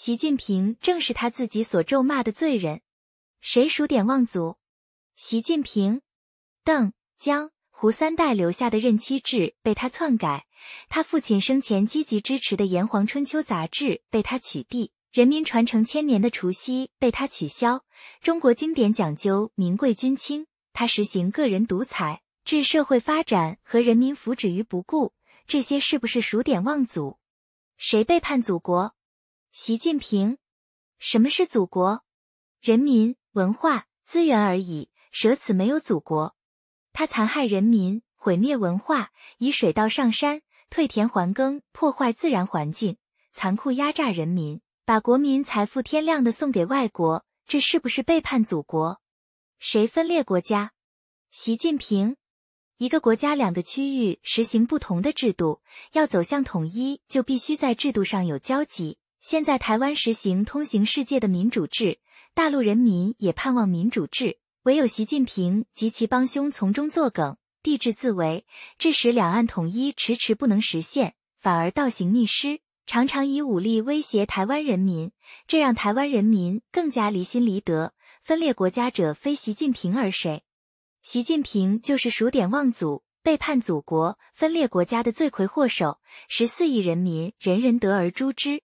习近平正是他自己所咒骂的罪人，谁数典忘祖？习近平、邓江、胡三代留下的任期制被他篡改，他父亲生前积极支持的《炎黄春秋》杂志被他取缔，人民传承千年的除夕被他取消，中国经典讲究民贵君轻，他实行个人独裁，置社会发展和人民福祉于不顾，这些是不是数典忘祖？谁背叛祖国？习近平，什么是祖国？人民文化资源而已，舍此没有祖国。他残害人民，毁灭文化，以水稻上山退田还耕，破坏自然环境，残酷压榨人民，把国民财富天量的送给外国，这是不是背叛祖国？谁分裂国家？习近平，一个国家两个区域实行不同的制度，要走向统一，就必须在制度上有交集。现在台湾实行通行世界的民主制，大陆人民也盼望民主制。唯有习近平及其帮凶从中作梗，帝制自为，致使两岸统一迟迟不能实现，反而倒行逆施，常常以武力威胁台湾人民，这让台湾人民更加离心离德。分裂国家者非习近平而谁？习近平就是数典忘祖、背叛祖国、分裂国家的罪魁祸首。十四亿人民，人人得而诛之。